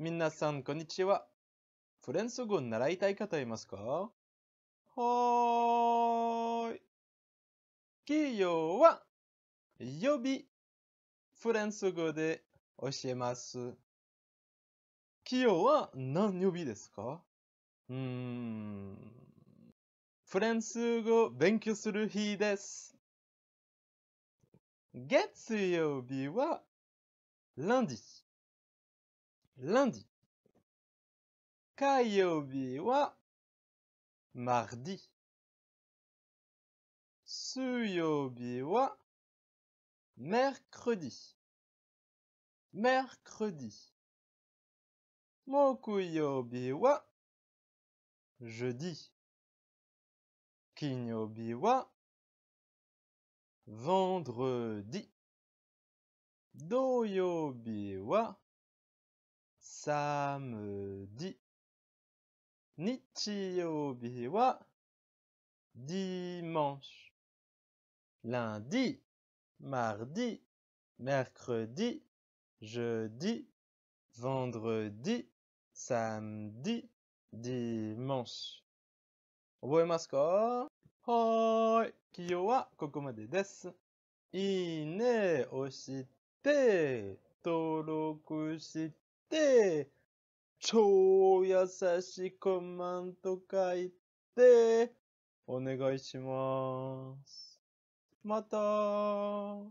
みなさん、こんにちは。フランス語を習いたい方いますかはーい。企業は予備。フランス語で教えます。企業は何予備ですかうーん。フランス語勉強する日です。月曜日はランディ。lundi. Kayobi mardi. Suyobiwa mercredi. Mercredi. Mokuyobi jeudi. Kinyobi vendredi. Doyobiwa samedi. Euh, Nichiyobi wa dimanche. Lundi, mardi, mercredi, jeudi, vendredi, samedi, dimanche. Oboe Hoi, kiyo wa koko made desu. Ine o toroku、超優しいコマンド書いて、お願いします。また